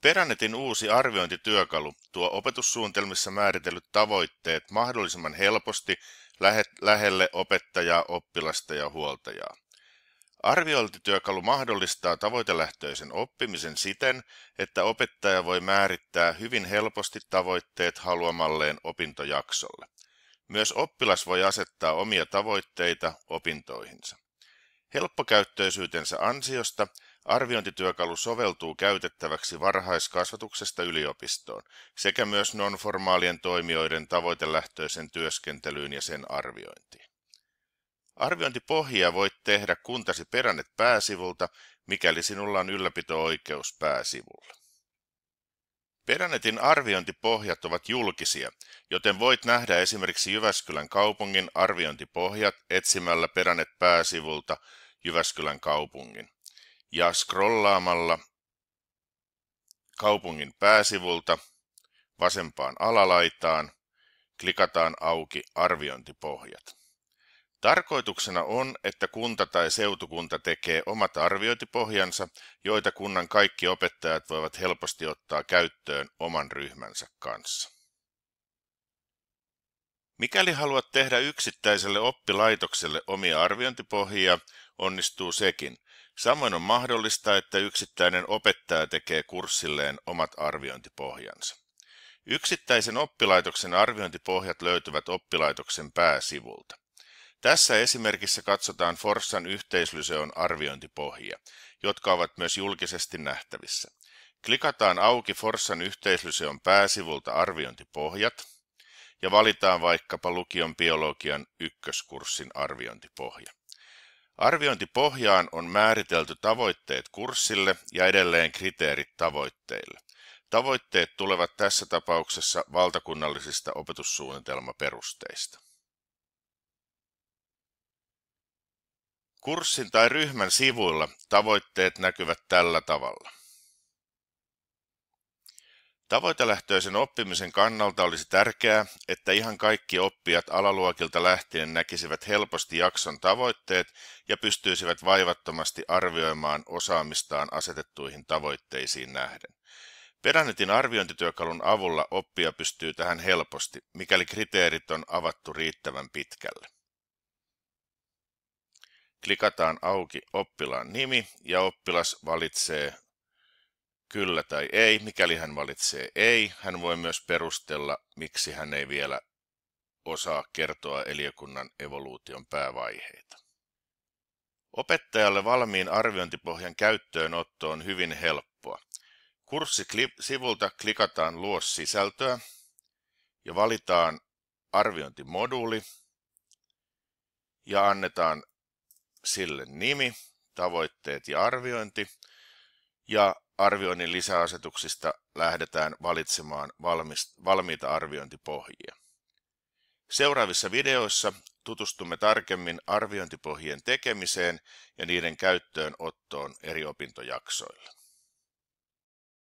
Teranetin uusi arviointityökalu tuo opetussuunnitelmissa määritellyt tavoitteet mahdollisimman helposti lähelle opettajaa, oppilasta ja huoltajaa. Arviointityökalu mahdollistaa tavoitelähtöisen oppimisen siten, että opettaja voi määrittää hyvin helposti tavoitteet haluamalleen opintojaksolle. Myös oppilas voi asettaa omia tavoitteita opintoihinsa. Helppokäyttöisyytensä ansiosta – Arviointityökalu soveltuu käytettäväksi varhaiskasvatuksesta yliopistoon sekä myös nonformaalien toimijoiden tavoitelähtöisen työskentelyyn ja sen arviointiin. Arviointipohjia voit tehdä kuntasi perännet pääsivulta, mikäli sinulla on ylläpito-oikeus pääsivulla. Peränetin arviointipohjat ovat julkisia, joten voit nähdä esimerkiksi Jyväskylän kaupungin arviointipohjat etsimällä Peränet pääsivulta Jyväskylän kaupungin ja scrollaamalla kaupungin pääsivulta vasempaan alalaitaan klikataan auki arviointipohjat. Tarkoituksena on, että kunta tai seutukunta tekee omat arviointipohjansa, joita kunnan kaikki opettajat voivat helposti ottaa käyttöön oman ryhmänsä kanssa. Mikäli haluat tehdä yksittäiselle oppilaitokselle omia arviointipohjia, onnistuu sekin. Samoin on mahdollista, että yksittäinen opettaja tekee kurssilleen omat arviointipohjansa. Yksittäisen oppilaitoksen arviointipohjat löytyvät oppilaitoksen pääsivulta. Tässä esimerkissä katsotaan Forssan yhteislyseon arviointipohjia, jotka ovat myös julkisesti nähtävissä. Klikataan auki Forssan yhteislyseon pääsivulta arviointipohjat – ja valitaan vaikkapa lukion biologian ykköskurssin arviointipohja. Arviointipohjaan on määritelty tavoitteet kurssille ja edelleen kriteerit tavoitteille. Tavoitteet tulevat tässä tapauksessa valtakunnallisista opetussuunnitelmaperusteista. Kurssin tai ryhmän sivuilla tavoitteet näkyvät tällä tavalla. Tavoitelähtöisen oppimisen kannalta olisi tärkeää, että ihan kaikki oppijat alaluokilta lähtien näkisivät helposti jakson tavoitteet ja pystyisivät vaivattomasti arvioimaan osaamistaan asetettuihin tavoitteisiin nähden. Pedanetin arviointityökalun avulla oppija pystyy tähän helposti, mikäli kriteerit on avattu riittävän pitkälle. Klikataan auki oppilaan nimi ja oppilas valitsee kyllä tai ei. Mikäli hän valitsee ei, hän voi myös perustella, miksi hän ei vielä osaa kertoa eliökunnan evoluution päävaiheita. Opettajalle valmiin arviointipohjan käyttöönotto on hyvin helppoa. Kurssisivulta klikataan Luo sisältöä ja valitaan arviointimoduuli ja annetaan sille nimi, tavoitteet ja arviointi. Ja arvioinnin lisäasetuksista lähdetään valitsemaan valmiita arviointipohjia. Seuraavissa videoissa tutustumme tarkemmin arviointipohjien tekemiseen ja niiden käyttöönottoon eri opintojaksoilla.